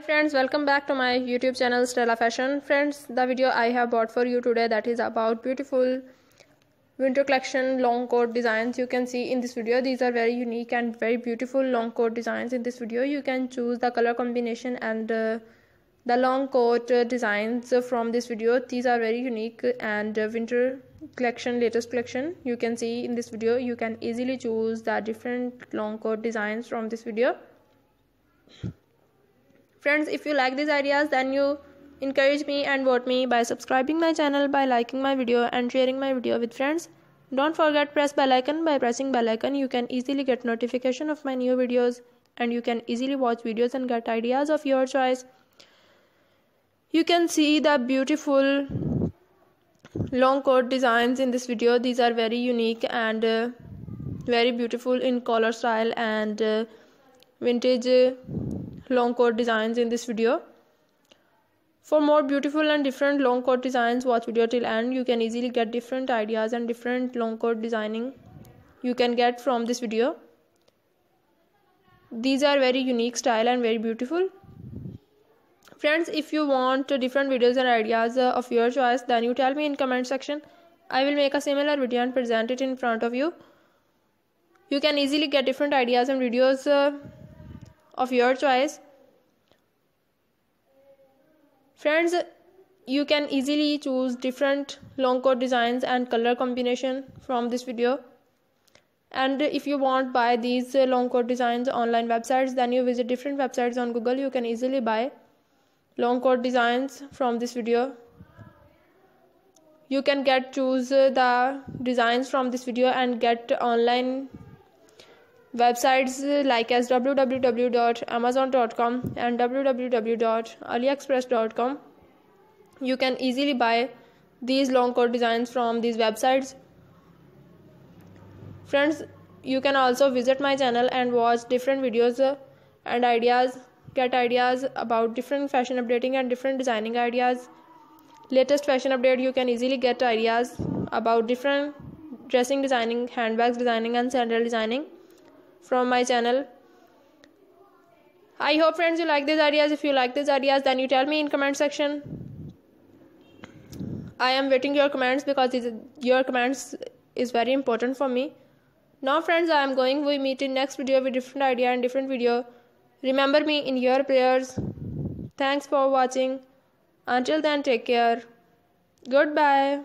hi friends welcome back to my youtube channel stella fashion friends the video i have bought for you today that is about beautiful winter collection long coat designs you can see in this video these are very unique and very beautiful long coat designs in this video you can choose the color combination and uh, the long coat uh, designs from this video these are very unique and uh, winter collection latest collection you can see in this video you can easily choose the different long coat designs from this video Friends, if you like these ideas, then you encourage me and vote me by subscribing my channel, by liking my video and sharing my video with friends. Don't forget press bell icon. By pressing bell icon, you can easily get notification of my new videos and you can easily watch videos and get ideas of your choice. You can see the beautiful long coat designs in this video. These are very unique and uh, very beautiful in color style and uh, vintage uh, long coat designs in this video. For more beautiful and different long coat designs, watch video till end. You can easily get different ideas and different long coat designing you can get from this video. These are very unique style and very beautiful. Friends, if you want different videos and ideas uh, of your choice, then you tell me in comment section. I will make a similar video and present it in front of you. You can easily get different ideas and videos uh, of your choice friends you can easily choose different long coat designs and color combination from this video and if you want buy these long coat designs online websites then you visit different websites on google you can easily buy long coat designs from this video you can get choose the designs from this video and get online Websites uh, like as www.amazon.com and www.aliexpress.com. You can easily buy these long code designs from these websites. Friends, you can also visit my channel and watch different videos uh, and ideas, get ideas about different fashion updating and different designing ideas. Latest fashion update, you can easily get ideas about different dressing designing, handbags designing, and sandal designing from my channel i hope friends you like these ideas if you like these ideas then you tell me in comment section i am waiting your comments because your comments is very important for me now friends i am going we meet in next video with different idea and different video remember me in your prayers thanks for watching until then take care goodbye